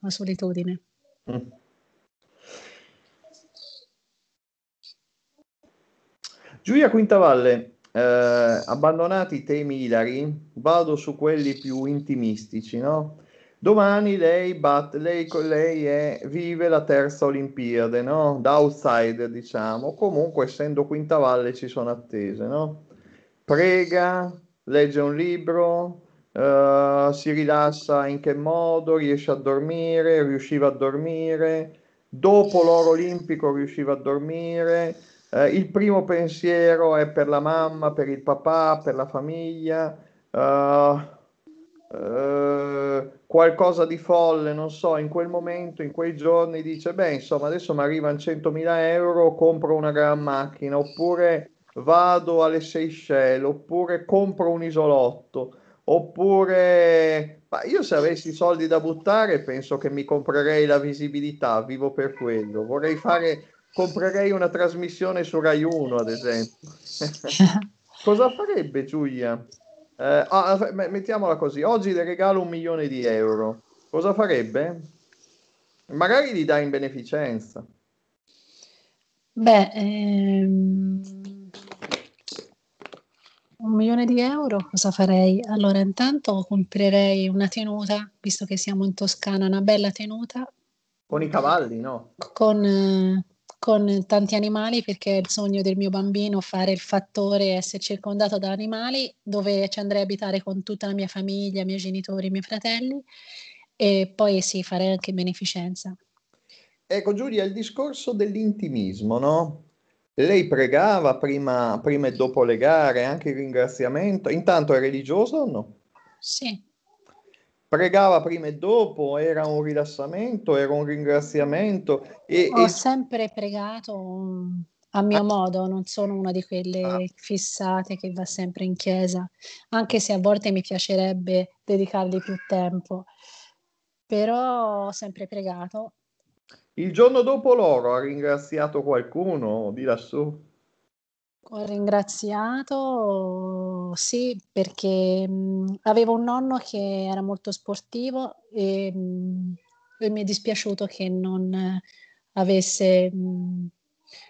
la solitudine. Mm. Giulia Quintavalle, eh, abbandonati i temi ilari, vado su quelli più intimistici, no? Domani lei, bat, lei, lei è, vive la terza Olimpiade, no? Da outsider, diciamo. Comunque, essendo quinta valle, ci sono attese, no? Prega, legge un libro, eh, si rilassa in che modo, riesce a dormire, riusciva a dormire, dopo l'oro olimpico riusciva a dormire, uh, il primo pensiero è per la mamma, per il papà, per la famiglia, uh, qualcosa di folle, non so, in quel momento, in quei giorni dice, beh, insomma, adesso mi arrivano 100.000 euro, compro una gran macchina, oppure vado alle Seychelles, oppure compro un isolotto Oppure, ma io se avessi soldi da buttare, penso che mi comprerei la visibilità, vivo per quello. Vorrei fare, comprerei una trasmissione su Rai 1, ad esempio. Cosa farebbe Giulia? Eh, ah, ah mettiamola così, oggi le regalo un milione di euro. Cosa farebbe? Magari li dà in beneficenza. Beh, ehm, milione di euro, cosa farei? Allora, intanto comprerei una tenuta, visto che siamo in Toscana, una bella tenuta. Con i cavalli, no? Con, con tanti animali perché è il sogno del mio bambino fare il fattore, essere circondato da animali dove ci andrei a abitare con tutta la mia famiglia, i miei genitori, i miei fratelli e poi sì, farei anche beneficenza. Ecco Giulia, il discorso dell'intimismo, no? Lei pregava prima, prima, e dopo le gare, anche il ringraziamento. Intanto è religioso o no? Sì. Pregava prima e dopo, era un rilassamento, era un ringraziamento. E, Ho e... sempre pregato mm, a mio ah. modo, non sono una di quelle ah. fissate che va sempre in chiesa, anche se a volte mi piacerebbe dedicargli più tempo. Però ho sempre pregato il giorno dopo loro ha ringraziato qualcuno di lassù? Ho ringraziato, sì, perché mh, mm, avevo un nonno che era molto sportivo e, mh, mm, e mi è dispiaciuto che non avesse mh, mm,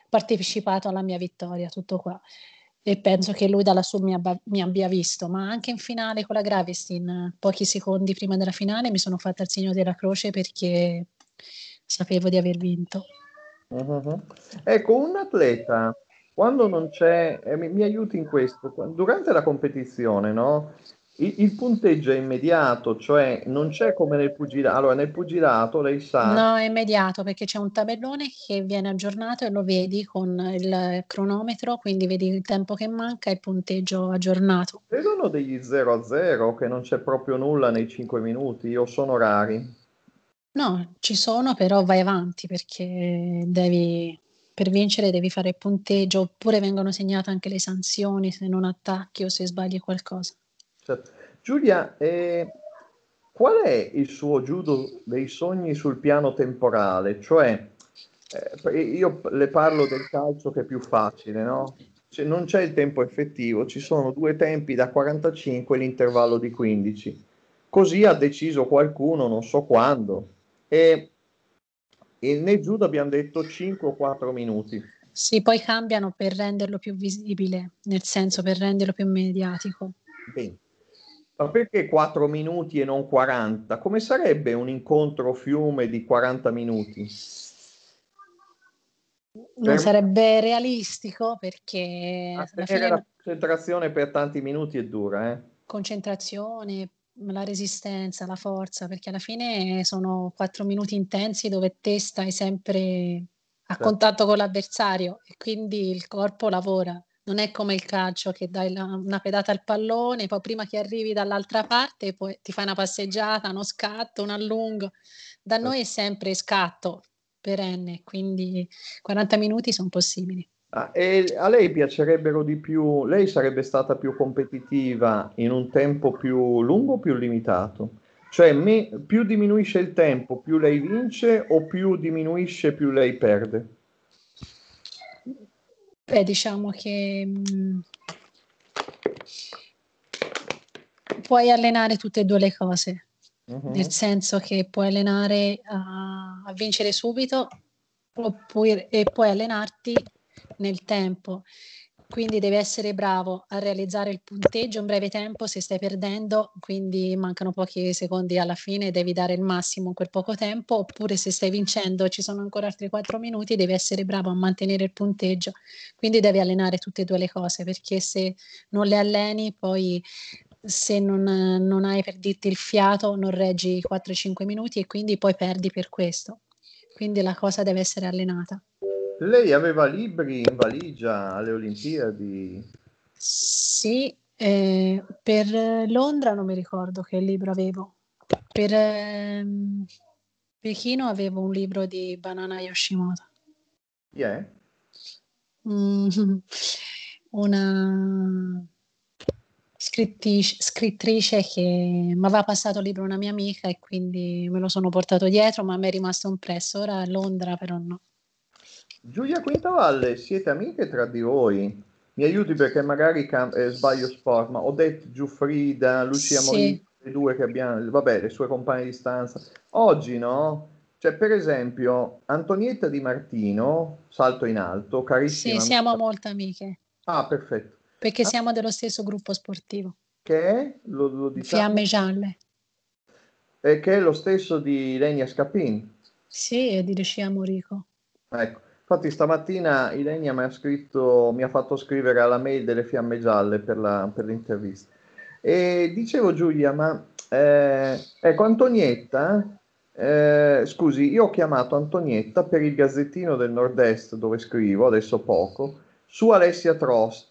partecipato alla mia vittoria, tutto qua. E penso che lui da lassù mi, abba, mi abbia visto, ma anche in finale con la Gravestin, pochi secondi prima della finale, mi sono fatta il segno della croce perché sapevo di aver vinto. Mm-hmm. Ecco, un atleta quando non c'è, eh, mi, mi, aiuti in questo, durante la competizione, no? il, il, punteggio è immediato, cioè non c'è come nel pugilato. Allora, nel pugilato lei sa. No, è immediato perché c'è un tabellone che viene aggiornato e lo vedi con il cronometro, quindi vedi il tempo che manca e il punteggio aggiornato. Vedono degli 0 a 0 che non c'è proprio nulla nei 5 minuti, o sono rari. No, ci sono, però vai avanti perché devi per vincere devi fare il punteggio oppure vengono segnate anche le sanzioni se non attacchi o se sbagli qualcosa. Certo. Giulia, eh, qual è il suo judo dei sogni sul piano temporale? Cioè, eh, io le parlo del calcio che è più facile, no? Cioè, non c'è il tempo effettivo, ci sono due tempi da 45 e l'intervallo di 15. Così ha deciso qualcuno, non so quando, e, e nel judo abbiamo detto 5 o 4 minuti. Sì, poi cambiano per renderlo più visibile, nel senso per renderlo più mediatico. Bene. Ma perché 4 minuti e non 40? Come sarebbe un incontro fiume di 40 minuti? Non per... sarebbe realistico perché... Ah, alla fine... La concentrazione per tanti minuti è dura, eh? Concentrazione, la resistenza, la forza, perché alla fine sono quattro minuti intensi dove te stai sempre a certo. contatto con l'avversario e quindi il corpo lavora. Non è come il calcio che dai la, una pedata al pallone, poi prima che arrivi dall'altra parte poi ti fai una passeggiata, uno scatto, un allungo. Da certo. noi è certo. sempre scatto perenne, quindi 40 minuti sono possibili. Ah, e a lei piacerebbero di più, lei sarebbe stata più competitiva in un tempo più lungo o più limitato? Cioè, me, più diminuisce il tempo, più lei vince o più diminuisce, più lei perde? Beh, diciamo che mh, mm, puoi allenare tutte e due le cose, uh-huh. nel senso che puoi allenare a, a vincere subito oppure, e puoi allenarti nel tempo. Quindi devi essere bravo a realizzare il punteggio in breve tempo se stai perdendo, quindi mancano pochi secondi alla fine, devi dare il massimo in quel poco tempo, oppure se stai vincendo ci sono ancora altri 4 minuti, devi essere bravo a mantenere il punteggio. Quindi devi allenare tutte e due le cose, perché se non le alleni poi se non, non hai perdito il fiato non reggi 4-5 minuti e quindi poi perdi per questo. Quindi la cosa deve essere allenata. Lei aveva libri in valigia alle Olimpiadi? Sì, eh, per Londra non mi ricordo che libro avevo. Per eh, Pechino avevo un libro di Banana Yoshimoto. Yeah. Mm, mm-hmm. una scrittrice, scrittrice che mi aveva passato il libro una mia amica e quindi me lo sono portato dietro, ma mi è rimasto impresso. Ora a Londra però no. Giulia Quintavalle, siete amiche tra di voi? Mi aiuti perché magari cam- eh, sbaglio sport, ma Odette Giuffrida, Lucia sì. Molina, le due che abbiamo, vabbè, le sue compagne di stanza. Oggi no? Cioè, per esempio, Antonietta Di Martino, salto in alto, carissima. Sì, siamo molto amiche. Ah, perfetto. Perché ah. siamo dello stesso gruppo sportivo. Che è? Lo, lo diciamo. Fiamme Gialle. E eh, che è lo stesso di Lenia Scapin. Sì, e di Lucia Morico. Ecco. Infatti stamattina Ilenia mi ha, scritto, mi ha fatto scrivere alla mail delle fiamme gialle per, la, per l'intervista. E dicevo Giulia, ma eh, ecco Antonietta, eh, scusi, io ho chiamato Antonietta per il Gazzettino del Nord-Est dove scrivo, adesso poco, su Alessia Trost.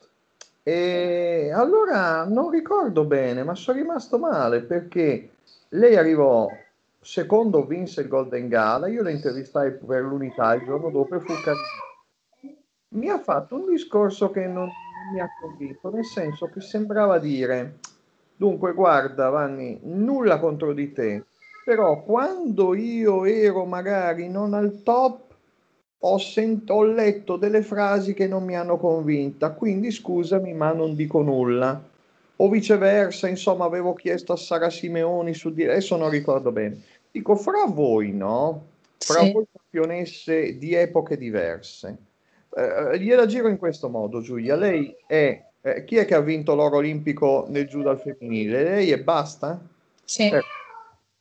E allora non ricordo bene, ma sono rimasto male perché lei arrivò Secondo vinse il Golden Gala, io lo intervistai per l'unità il giorno dopo e fu carino. Mi ha fatto un discorso che non mi ha convinto, nel senso che sembrava dire, dunque guarda Vanni, nulla contro di te, però quando io ero magari non al top, ho, sent- ho letto delle frasi che non mi hanno convinta, quindi scusami ma non dico nulla o viceversa, insomma, avevo chiesto a Sara Simeoni su di adesso non ricordo bene. Dico, fra voi, no? Fra sì. voi campionesse di epoche diverse. Eh, gliela giro in questo modo, Giulia. Lei è eh, chi è che ha vinto l'oro olimpico nel judo al femminile? Lei e basta? Sì. Eh,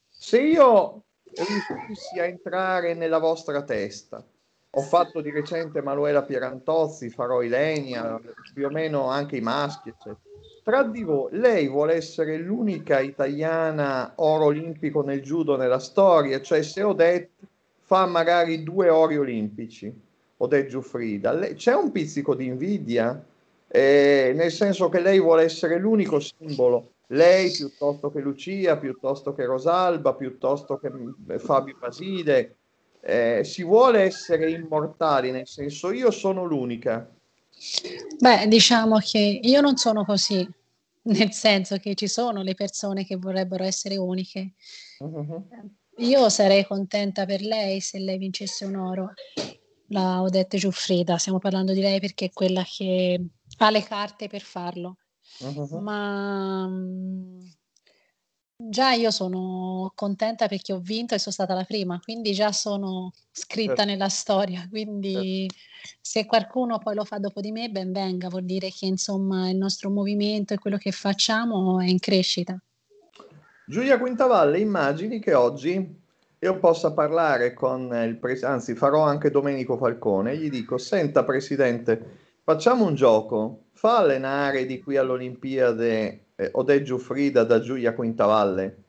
se io riuscissi a entrare nella vostra testa, ho fatto di recente Manuela Pierantozzi, farò Ilenia, più o meno anche i maschi, eccetera fra di voi, lei vuole essere l'unica italiana oro olimpico nel judo nella storia, cioè se Odette fa magari due ori olimpici, Odette Giuffrida, lei, c'è un pizzico di invidia? Eh, nel senso che lei vuole essere l'unico simbolo, lei piuttosto che Lucia, piuttosto che Rosalba, piuttosto che eh, Fabio Basile, eh, si vuole essere immortali, nel senso io sono l'unica. Beh, diciamo che io non sono così, nel senso che ci sono le persone che vorrebbero essere uniche. Uh-huh. Io sarei contenta per lei se lei vincesse un oro, la Odette Giuffrida, stiamo parlando di lei perché è quella che ha le carte per farlo, uh-huh. ma mm, Già io sono contenta perché ho vinto e sono stata la prima, quindi già sono scritta certo. nella storia, quindi certo. se qualcuno poi lo fa dopo di me ben venga, vuol dire che insomma il nostro movimento e quello che facciamo è in crescita. Giulia Quintavalle, immagini che oggi io possa parlare con il presidente, anzi farò anche Domenico Falcone, gli dico, senta presidente, Facciamo un gioco. Fa allenare di qui all'Olimpiade eh, Odeggio Frida da Giulia Quintavalle.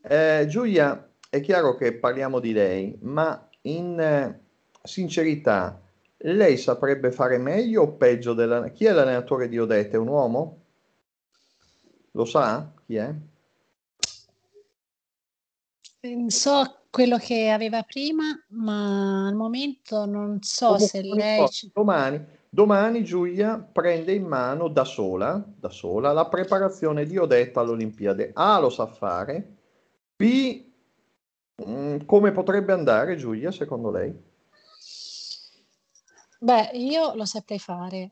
Eh, Giulia, è chiaro che parliamo di lei, ma in eh, sincerità, lei saprebbe fare meglio o peggio della... Chi è l'allenatore di Odette? Un uomo? Lo sa chi è? So quello che aveva prima, ma al momento non so Comunque, se lei... Domani, Domani Giulia prende in mano da sola, da sola la preparazione di Odetta all'Olimpiade. A lo sa fare, B mm, come potrebbe andare Giulia secondo lei? Beh, io lo saprei fare.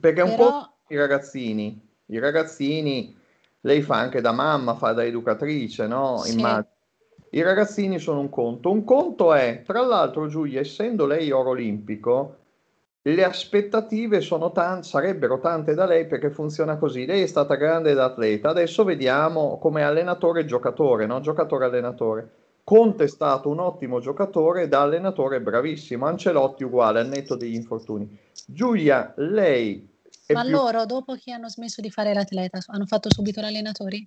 Perché Però... un po' i ragazzini, i ragazzini, lei fa anche da mamma, fa da educatrice, no? Sì. Immagino. I ragazzini sono un conto. Un conto è, tra l'altro Giulia, essendo lei oro olimpico, le aspettative tan- sarebbero tante da lei perché funziona così. Lei è stata grande da atleta, adesso vediamo come allenatore e giocatore, non giocatore-allenatore. Conte è stato un ottimo giocatore, da allenatore bravissimo, Ancelotti uguale, al netto degli infortuni. Giulia, lei... Ma più... loro dopo che hanno smesso di fare l'atleta hanno fatto subito l'allenatore?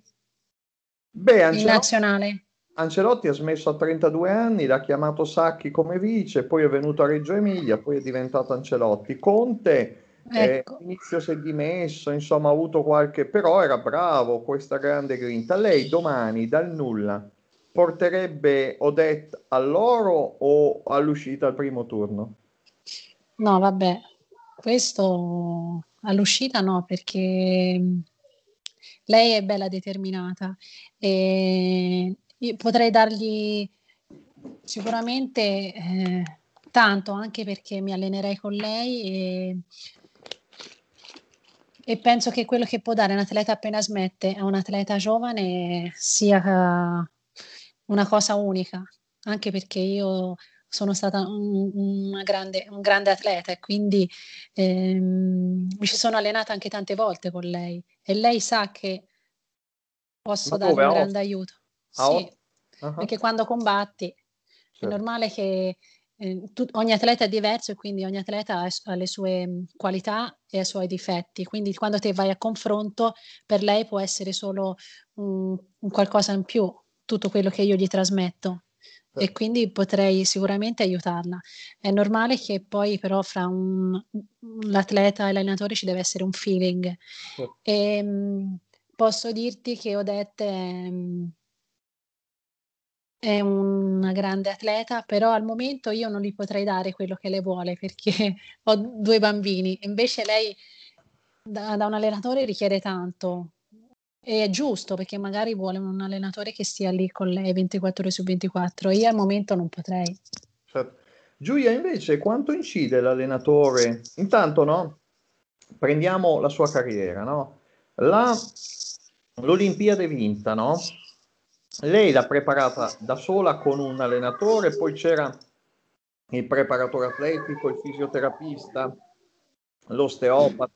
Beh, Ancelotti... In nazionale? Ancelotti ha smesso a 32 anni, l'ha chiamato Sacchi come vice, poi è venuto a Reggio Emilia, poi è diventato Ancelotti. Conte ecco. eh, inizio si è dimesso, insomma ha avuto qualche... però era bravo, questa grande grinta. Lei domani dal nulla porterebbe Odette all'oro o all'uscita al primo turno? No, vabbè, questo all'uscita no, perché mm, lei è bella determinata e potrei dargli sicuramente eh, tanto, anche perché mi allenerei con lei e, e, penso che quello che può dare un atleta appena smette a un atleta giovane sia eh, una cosa unica, anche perché io sono stata un, un, grande, un grande, atleta e quindi ehm, mi ci sono allenata anche tante volte con lei e lei sa che posso dare un grande aiuto. Ah, sì, uh-huh. perché quando combatti certo. è normale che eh, tu, ogni atleta è diverso e quindi ogni atleta ha, ha le sue mm, qualità e i suoi difetti, quindi quando te vai a confronto per lei può essere solo un, un qualcosa in più, tutto quello che io gli trasmetto e certo. quindi potrei sicuramente aiutarla. È normale che poi però fra un, l'atleta e l'allenatore ci deve essere un feeling. Sì. Certo. E, ehm, posso dirti che Odette è una grande atleta, però al momento io non gli potrei dare quello che lei vuole perché ho due bambini. Invece lei da, da un allenatore richiede tanto, e è giusto perché magari vuole un allenatore che stia lì con lei 24 ore su 24. Io al momento non potrei. Certo. Giulia, invece, quanto incide l'allenatore? Intanto, no? Prendiamo la sua carriera, no? La... L'Olimpiade vinta, no? lei l'ha preparata da sola con un allenatore, poi c'era il preparatore atletico, il fisioterapista, l'osteopata.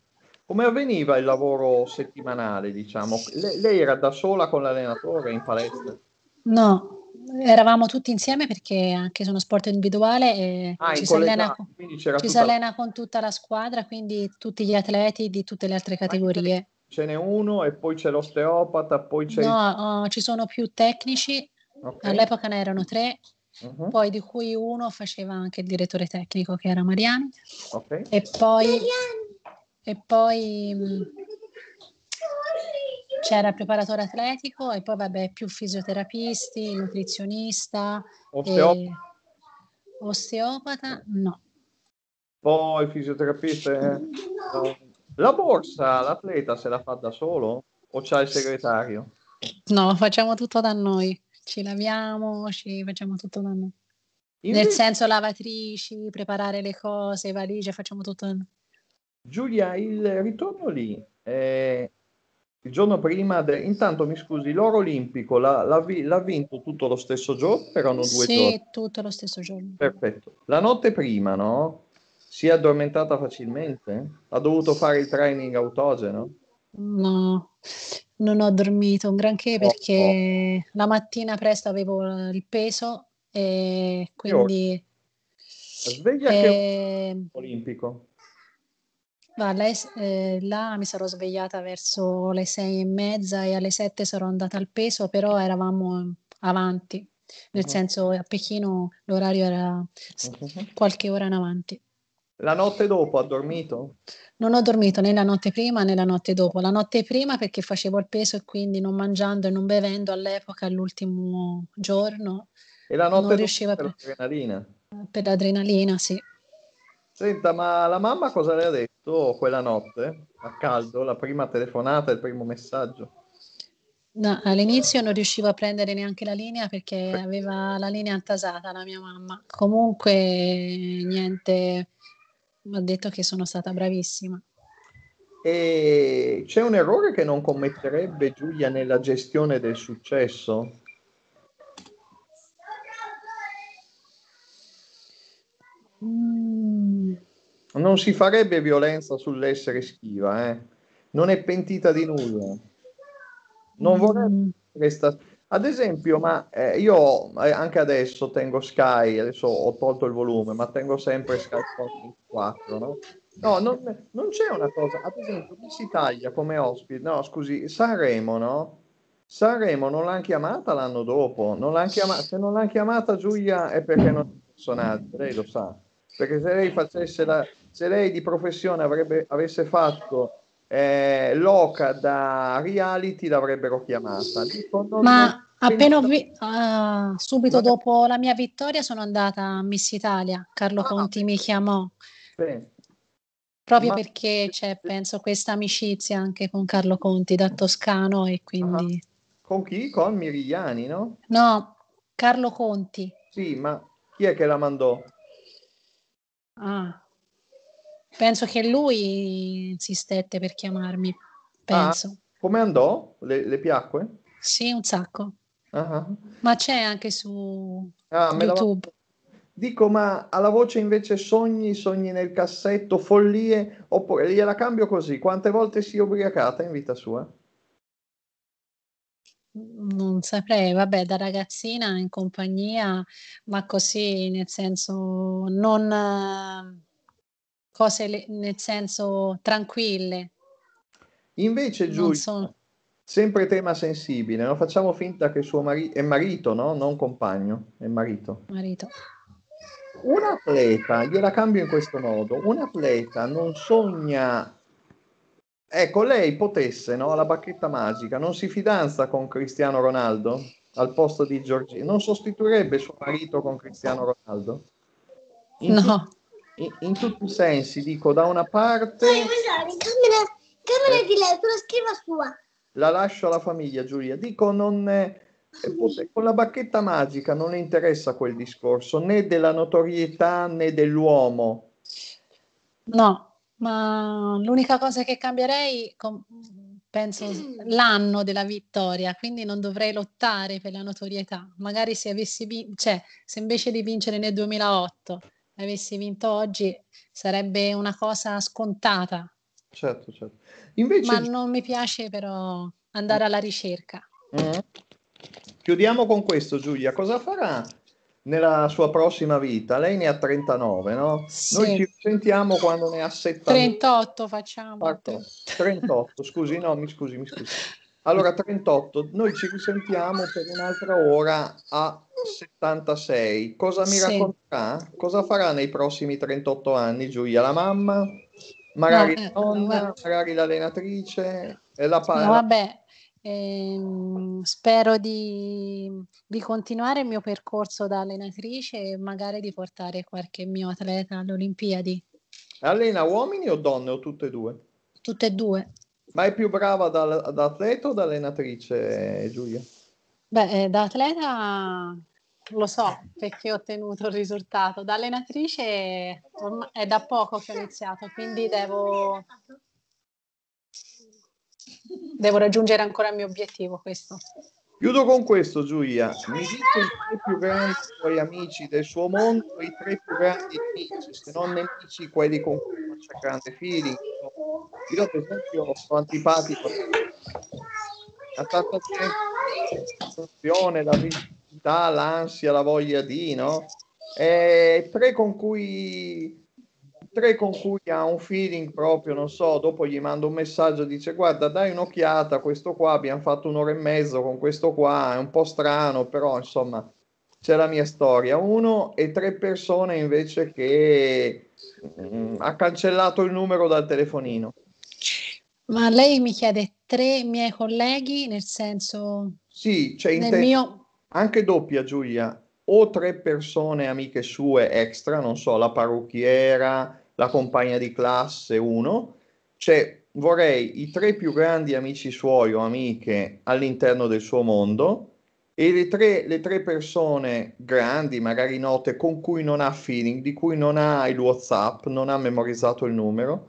Come avveniva il lavoro settimanale, diciamo? Le, lei era da sola con l'allenatore in palestra? No, eravamo tutti insieme perché anche su uno sport individuale e eh, ah, ci, in si, allena, ci tutta... si allena con tutta la squadra, quindi tutti gli atleti di tutte le altre categorie ce n'è uno e poi c'è l'osteopata, poi c'è... No, uh, ci sono più tecnici, okay. all'epoca ne erano tre, uh-huh. poi di cui uno faceva anche il direttore tecnico che era Mariani. Ok. E poi, Mariani. E poi mm, c'era il preparatore atletico e poi vabbè più fisioterapisti, nutrizionista. Osteopata? E... Osteopata no. Poi fisioterapista? Eh? No la borsa l'atleta se la fa da solo o c'ha il segretario? No, facciamo tutto da noi, ci laviamo, ci facciamo tutto da noi. Invece... Nel senso lavatrici, preparare le cose, valigie, facciamo tutto da noi. Giulia, il ritorno lì, eh, il giorno prima, de... intanto mi scusi, l'oro olimpico l'ha, l'ha, vi... l'ha vinto tutto lo stesso giorno? Erano due sì, giorni? Sì, tutto lo stesso giorno. Perfetto. La notte prima, no? Si è addormentata facilmente? Ha dovuto fare il training autogeno? No, non ho dormito un granché oh, perché oh, oh. la mattina presto avevo il peso e quindi... Sveglia eh, che olimpico. Va, lei, eh, là mi sarò svegliata verso le sei e mezza e alle sette sarò andata al peso, però eravamo avanti, nel uh-huh. senso a Pechino l'orario era mm-hmm. qualche ora in avanti. La notte dopo ha dormito? Non ho dormito né la notte prima né la notte dopo. La notte prima perché facevo il peso e quindi non mangiando e non bevendo all'epoca, all'ultimo giorno. E la notte non riusciva per l'adrenalina? Per l'adrenalina, sì. Senta, ma la mamma cosa le ha detto quella notte, a caldo, la prima telefonata, il primo messaggio? No, all'inizio non riuscivo a prendere neanche la linea perché aveva la linea intasata la mia mamma. Comunque, niente mi ha detto che sono stata bravissima. E c'è un errore che non commetterebbe Giulia nella gestione del successo? Mm. Non si farebbe violenza sull'essere schiva, eh? non è pentita di nulla, non mm. vorrebbe che stata ad esempio, ma eh, io eh, anche adesso tengo Sky, adesso ho tolto il volume, ma tengo sempre Sky Sport 4, no? No, non, non, c'è una cosa, ad esempio, Miss Italia come ospite, no, scusi, Sanremo, no? Sanremo non l'hanno chiamata l'anno dopo, non chiamata, se non l'hanno chiamata Giulia è perché non è personaggio, lei lo sa, perché se lei facesse la, se lei di professione avrebbe, avesse fatto eh, Loca da reality l'avrebbero chiamata. Dico, non, Ma Appena vi- ah, subito dopo la mia vittoria sono andata a Miss Italia, Carlo ah, Conti mi chiamò. Bene. Proprio Ma... perché c'è, penso, questa amicizia anche con Carlo Conti da Toscano e ah, quindi... Ah, con chi? Con Mirigliani, no? No, Carlo Conti. Sì, ma chi è che la mandò? Ah, penso che lui insistette per chiamarmi, ah, penso. Ah, come andò? Le, le piacque? Sì, un sacco. Uh-huh. Ma c'è anche su ah, YouTube. La... Dico, ma alla voce invece sogni, sogni nel cassetto, follie, oppure gliela cambio così. Quante volte si è ubriacata in vita sua? Non saprei, vabbè, da ragazzina in compagnia, ma così nel senso non cose nel senso tranquille. Invece Giulia, Sempre tema sensibile, non facciamo finta che suo marito è marito, no? Non compagno, è marito. Marito. Un atleta, gliela cambio in questo modo, un atleta non sogna... Ecco, lei potesse, no? La bacchetta magica, non si fidanza con Cristiano Ronaldo al posto di Giorgino, non sostituirebbe suo marito con Cristiano Ronaldo? In no. Tu... In, in, tutti i sensi, dico, da una parte... Dai, camera, camera eh. di lei, sulla scriva sua la lascio alla famiglia Giulia. Dico, non, eh, con la bacchetta magica non le interessa quel discorso né della notorietà né dell'uomo. No, ma l'unica cosa che cambierei, penso, l'anno della vittoria, quindi non dovrei lottare per la notorietà. Magari se avessi vinto, cioè, se invece di vincere nel 2008 avessi vinto oggi, sarebbe una cosa scontata Certo, certo. Invece... Ma non mi piace però andare alla ricerca. Mm-hmm. Chiudiamo con questo, Giulia. Cosa farà nella sua prossima vita? Lei ne ha 39, no? Sì. Noi ci sentiamo quando ne ha 70. 38 facciamo. 38, ecco, scusi, no, mi scusi, mi scusi. Allora, 38, noi ci risentiamo per un'altra ora a 76. Cosa mi sì. racconterà? Cosa farà nei prossimi 38 anni, Giulia? La mamma? magari la eh, nonna, magari l'allenatrice e la palla. No, vabbè, ehm, spero di, di, continuare il mio percorso da allenatrice e magari di portare qualche mio atleta alle Olimpiadi. Allena uomini o donne o tutte e due? Tutte e due. Ma è più brava da, da atleta o da allenatrice, Giulia? Beh, eh, da atleta lo so perché ho ottenuto il risultato. Da allenatrice è da poco che ho iniziato, quindi devo, devo raggiungere ancora il mio obiettivo questo. Chiudo con questo, Giulia. Mi dico i tre più grandi tuoi amici del suo mondo, i tre più grandi amici, se non nemici, quelli con cui non c'è grande feeling. Io, per esempio, sono antipatico La tanto tempo, la vita curiosità, l'ansia, la voglia di, no? E tre con cui tre con cui ha un feeling proprio, non so, dopo gli mando un messaggio, dice guarda dai un'occhiata, questo qua abbiamo fatto un'ora e mezzo con questo qua, è un po' strano, però insomma c'è la mia storia. Uno e tre persone invece che mh, mm, ha cancellato il numero dal telefonino. Ma lei mi chiede tre miei colleghi, nel senso... Sì, cioè in nel te- mio anche doppia Giulia, o tre persone amiche sue extra, non so, la parrucchiera, la compagna di classe, uno, cioè vorrei i tre più grandi amici suoi o amiche all'interno del suo mondo e le tre, le tre persone grandi, magari note, con cui non ha feeling, di cui non ha il WhatsApp, non ha memorizzato il numero.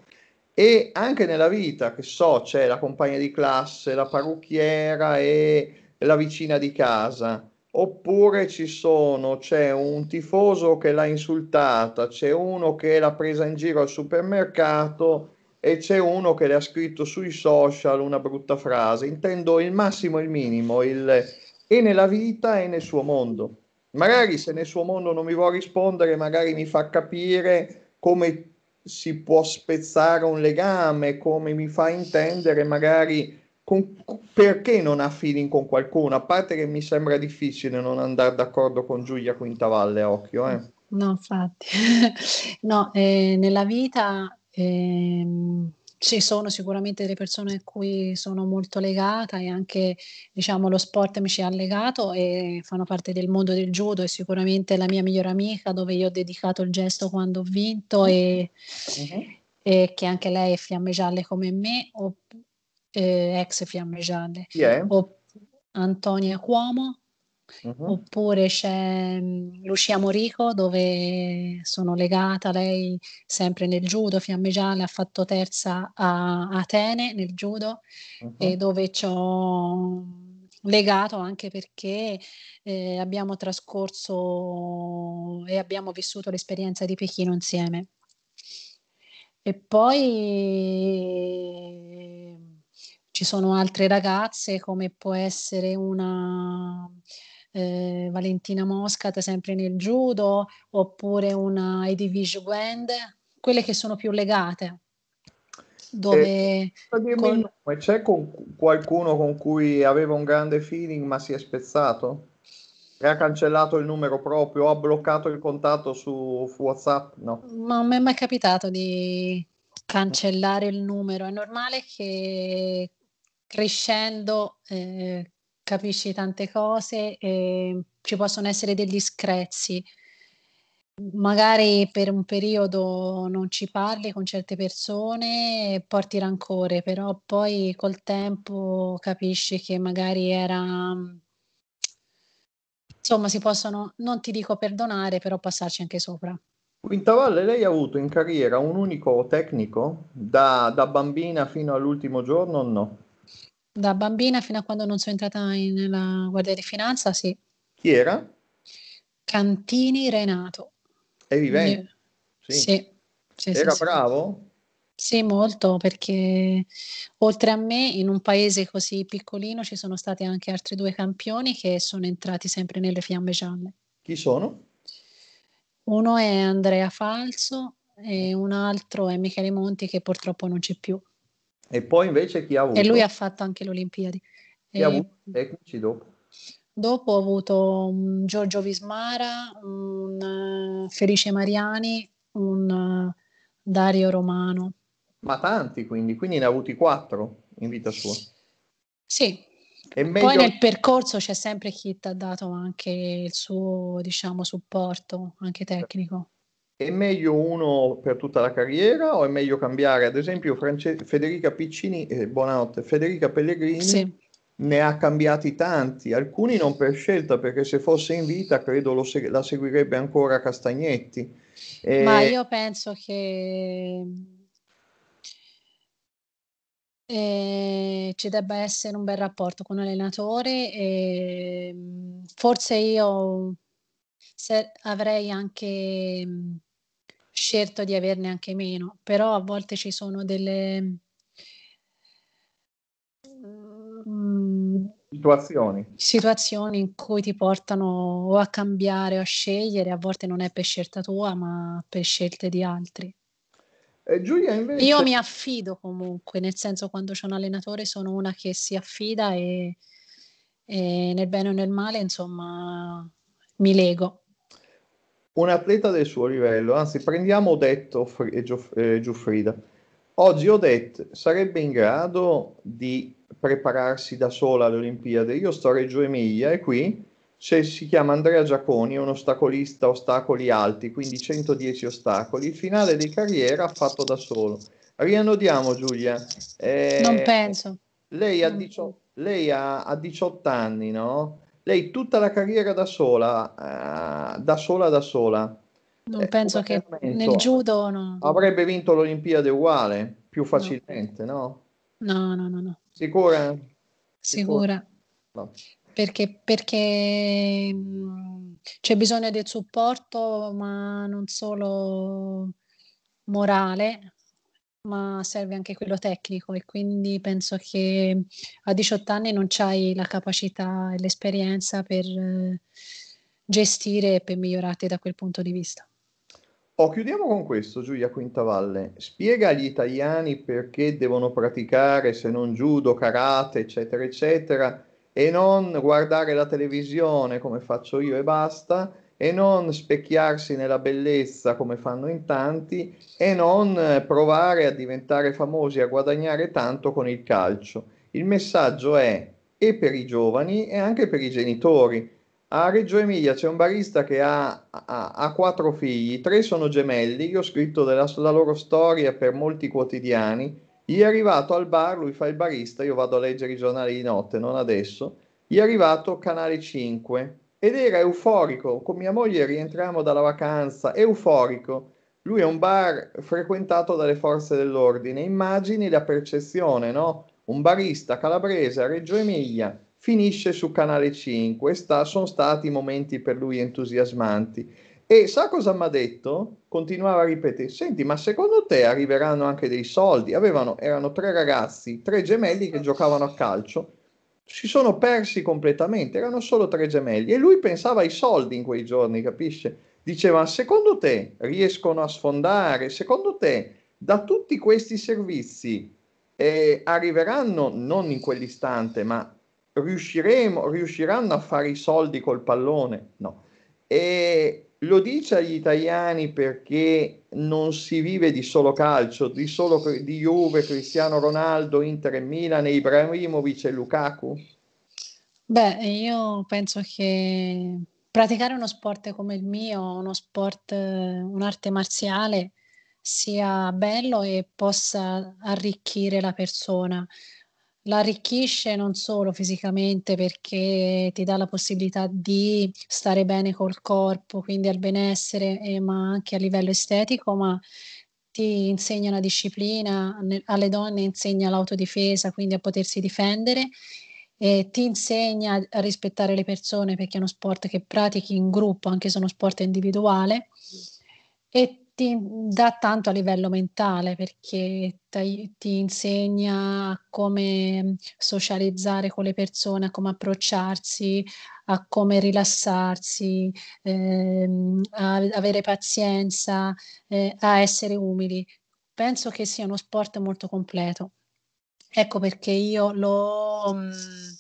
E anche nella vita, che so, c'è la compagna di classe, la parrucchiera e la vicina di casa oppure ci sono, c'è un tifoso che l'ha insultata, c'è uno che l'ha presa in giro al supermercato e c'è uno che le ha scritto sui social una brutta frase. Intendo il massimo e il minimo, il, e nella vita e nel suo mondo. Magari se nel suo mondo non mi vuole rispondere, magari mi fa capire come si può spezzare un legame, come mi fa intendere magari con, perché non ha feeling con qualcuno? A parte che mi sembra difficile non andare d'accordo con Giulia Quintavalle, occhio. Eh. No, infatti. no, eh, nella vita eh, ci sono sicuramente delle persone a cui sono molto legata e anche diciamo, lo sport mi ci ha legato e fanno parte del mondo del judo e sicuramente la mia migliore amica dove io ho dedicato il gesto quando ho vinto e, mm-hmm. e che anche lei è fiamme gialle come me. Ho, eh, ex Fiamme Gialle. Yeah. O Antonia Cuomo, uh-huh. oppure c'è mm, Lucia Morico dove sono legata, lei sempre nel judo, Fiamme Gialle ha fatto terza a Atene nel judo uh-huh. e mhm. dove ci ho legato anche perché eh, abbiamo trascorso e abbiamo vissuto l'esperienza di Pechino insieme. E poi ci sono altre ragazze come può essere una eh, Valentina Moscat sempre nel judo oppure una Edivige Gwend, quelle che sono più legate. Dove eh, con... nome, c'è con qualcuno con cui aveva un grande feeling ma si è spezzato? E ha cancellato il numero proprio, ha bloccato il contatto su, WhatsApp? No. Ma non mi è mai capitato di cancellare il numero. È normale che crescendo eh, capisci tante cose e ci possono essere degli screzzi. Magari per un periodo non ci parli con certe persone e porti rancore, però poi col tempo capisci che magari era... Insomma, si possono, non ti dico perdonare, però passarci anche sopra. Quinta Valle, lei ha avuto in carriera un unico tecnico da, da bambina fino all'ultimo giorno o no? Da bambina fino a quando non sono entrata in, nella Guardia di Finanza, sì. Chi era? Cantini Renato. E vivente? Sì. sì. sì era sì, bravo? Sì, molto, perché oltre a me in un paese così piccolino ci sono stati anche altri due campioni che sono entrati sempre nelle fiamme gialle. Chi sono? Uno è Andrea Falso e un altro è Michele Monti che purtroppo non c'è più. E poi invece chi ha avuto? E lui ha fatto anche le Olimpiadi. Chi e... ha avuto tecnici dopo? Dopo ho avuto un Giorgio Vismara, un eh, Felice Mariani, un eh, Dario Romano. Ma tanti quindi, quindi ne ha avuti quattro in vita sua. Sì, Meglio... Poi nel percorso c'è sempre chi ti ha dato anche il suo diciamo, supporto, anche tecnico è meglio uno per tutta la carriera o è meglio cambiare? Ad esempio, France- Federica Piccini, eh, buonanotte, Federica Pellegrini sì. ne ha cambiati tanti, alcuni non per scelta, perché se fosse in vita credo se- la seguirebbe ancora Castagnetti. E... Eh, Ma io penso che e eh, ci debba essere un bel rapporto con l'allenatore e forse io avrei anche scelto di averne anche meno, però a volte ci sono delle mm, situazioni. situazioni in cui ti portano o a cambiare o a scegliere, a volte non è per scelta tua, ma per scelte di altri. Eh, Giulia invece... Io mi affido comunque, nel senso quando c'è un allenatore sono una che si affida e, e nel bene o nel male, insomma, mi lego un atleta del suo livello, anzi prendiamo Odette e eh, Gioff- eh, Giuffrida. Oggi Odette sarebbe in grado di prepararsi da sola alle Olimpiadi. Io sto a Reggio Emilia e qui c'è, si chiama Andrea Giaconi, un ostacolista ostacoli alti, quindi 110 ostacoli. finale di carriera fatto da solo. Riannodiamo Giulia. Eh, non penso. Lei ha, 18, lei ha, ha 18 anni, no? lei tutta la carriera da sola, uh, da sola, da sola. Non eh, penso che nel judo no. avrebbe vinto l'Olimpiade uguale, più facilmente, no? No, no, no. no. Sicura? Sicura. Sicura. No. Perché, perché c'è bisogno del supporto, ma non solo morale, ma serve anche quello tecnico e quindi penso che a 18 anni non c'hai la capacità e l'esperienza per eh, gestire e per migliorarti da quel punto di vista. Oh, chiudiamo con questo, Giulia Quintavalle. Spiega agli italiani perché devono praticare, se non judo, karate, eccetera, eccetera, e non guardare la televisione come faccio io e basta, e non specchiarsi nella bellezza come fanno in tanti e non eh, provare a diventare famosi a guadagnare tanto con il calcio. Il messaggio è e per i giovani e anche per i genitori. A Reggio Emilia c'è un barista che ha, ha, ha quattro figli, tre sono gemelli, io ho scritto della, la loro storia per molti quotidiani, gli è arrivato al bar, lui fa il barista, io vado a leggere i giornali di notte, non adesso, gli è arrivato Canale 5, ed era euforico. Con mia moglie rientriamo dalla vacanza, euforico. Lui è un bar frequentato dalle forze dell'ordine. Immagini la percezione, no? Un barista calabrese a Reggio Emilia finisce su Canale 5. Sta, sono stati momenti per lui entusiasmanti. E sa cosa mi ha detto? Continuava a ripetere: Senti, ma secondo te arriveranno anche dei soldi? Avevano, erano tre ragazzi, tre gemelli che giocavano a calcio si sono persi completamente, erano solo tre gemelli e lui pensava ai soldi in quei giorni, capisce? Diceva, secondo te riescono a sfondare? Secondo te da tutti questi servizi eh, arriveranno, non in quell'istante, ma riusciremo, riusciranno a fare i soldi col pallone? No. E lo dice agli italiani perché non si vive di solo calcio, di solo di Juve, Cristiano Ronaldo, Inter e Milan, Ibrahimovic e Lukaku? Beh, io penso che praticare uno sport come il mio, uno sport, un'arte marziale, sia bello e possa arricchire la persona l'arricchisce non solo fisicamente perché ti dà la possibilità di stare bene col corpo, quindi al benessere, eh, ma anche a livello estetico, ma ti insegna la disciplina, ne, alle donne insegna l'autodifesa, quindi a potersi difendere. E ti insegna a rispettare le persone perché è uno sport che pratichi in gruppo, anche se è uno sport individuale, e ti dà tanto a livello mentale perché ti, ti insegna come socializzare con le persone, a come approcciarsi, a come rilassarsi, ehm, a avere pazienza, eh, a essere umili. Penso che sia uno sport molto completo. Ecco perché io lo... Mh, mm,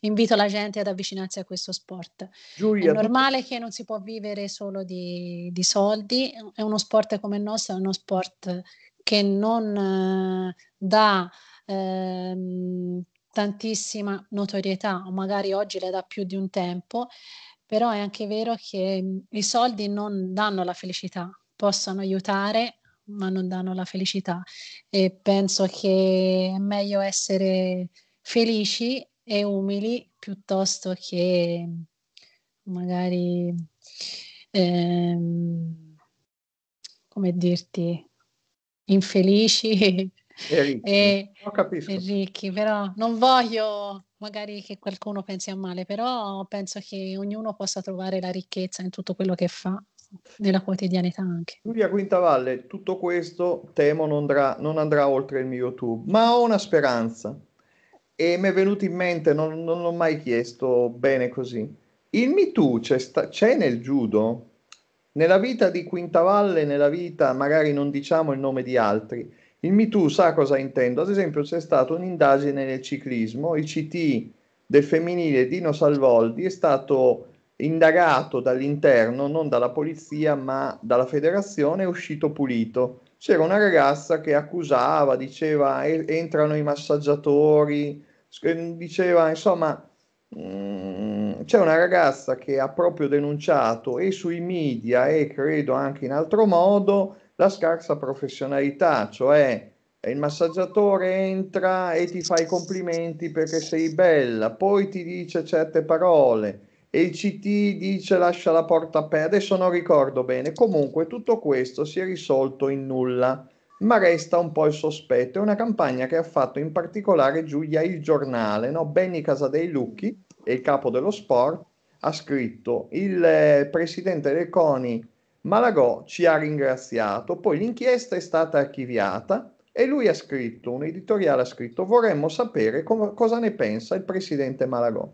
invito la gente ad avvicinarsi a questo sport. Giulia, è normale che non si può vivere solo di, di soldi, è uno sport come il nostro, è uno sport che non eh, dà eh, tantissima notorietà, o magari oggi le dà più di un tempo, però è anche vero che mm, i soldi non danno la felicità, possono aiutare ma non danno la felicità e penso che è meglio essere felici e umili piuttosto che magari, ehm, come dirti, infelici e ricchi. E, e ricchi, però non voglio magari che qualcuno pensi a male, però penso che ognuno possa trovare la ricchezza in tutto quello che fa, nella quotidianità anche. Giulia Quintavalle, tutto questo temo non andrà, non andrà oltre il mio YouTube, ma ho una speranza e mi è venuto in mente, non, non l'ho mai chiesto bene così. Il MeToo c'è, sta- c'è nel judo? Nella vita di Quintavalle, nella vita magari non diciamo il nome di altri, il MeToo sa cosa intendo? Ad esempio c'è stata un'indagine nel ciclismo, il CT del femminile Dino Salvoldi è stato indagato dall'interno, non dalla polizia ma dalla federazione, è uscito pulito. C'era una ragazza che accusava, diceva entrano i massaggiatori, diceva insomma mm, c'è una ragazza che ha proprio denunciato e sui media e credo anche in altro modo la scarsa professionalità, cioè il massaggiatore entra e ti fa i complimenti perché sei bella, poi ti dice certe parole e il CT dice lascia la porta aperta, adesso non ricordo bene, comunque tutto questo si è risolto in nulla ma resta un po' il sospetto. È una campagna che ha fatto in particolare Giulia Il Giornale, no? Benny Casadei Lucchi, il capo dello sport, ha scritto il eh, presidente del CONI Malagò ci ha ringraziato, poi l'inchiesta è stata archiviata e lui ha scritto, un editoriale ha scritto, vorremmo sapere com- cosa ne pensa il presidente Malagò.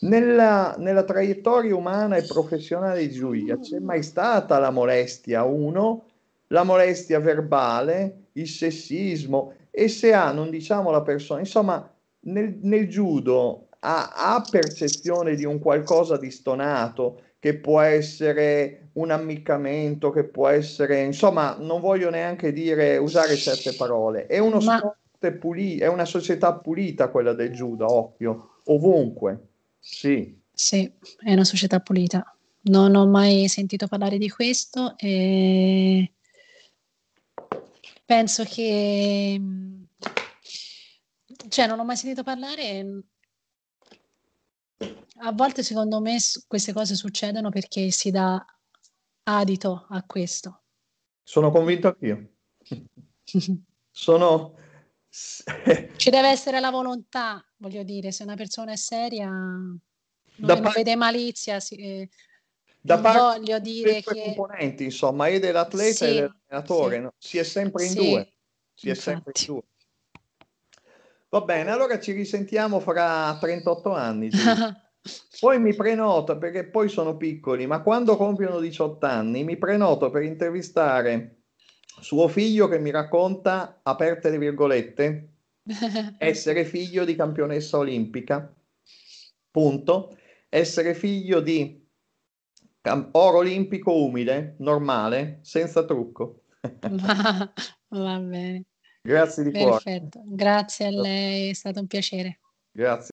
Nella, nella, traiettoria umana e professionale di Giulia c'è mai stata la molestia uno la molestia verbale, il sessismo e se ha, non diciamo la persona, insomma, nel, nel judo ha, ha percezione di un qualcosa di stonato che può essere un ammiccamento, che può essere, insomma, non voglio neanche dire, usare certe parole, è uno Ma... sport pulito, è una società pulita quella del judo, occhio, ovunque, sì. Sì, è una società pulita non ho mai sentito parlare di questo e penso che... Mm, cioè, non ho mai sentito parlare. A volte, secondo me, queste cose succedono perché si dà adito a questo. Sono convinto anch'io. Sono... Ci deve essere la volontà, voglio dire, se una persona è seria, non, parte... vede malizia, si, eh, da parte voglio dire che... componenti, insomma, e dell'atleta sì, e dell'allenatore, sì. no? si è sempre in sì. due. Si è sempre in due. Va bene, allora ci risentiamo fra 38 anni. poi mi prenoto, perché poi sono piccoli, ma quando compiono 18 anni mi prenoto per intervistare suo figlio che mi racconta, aperte le virgolette, essere figlio di campionessa olimpica, punto, essere figlio di oro olimpico umile, normale, senza trucco. va, va bene. Grazie di Perfetto. cuore. Grazie a lei, è stato un piacere. Grazie.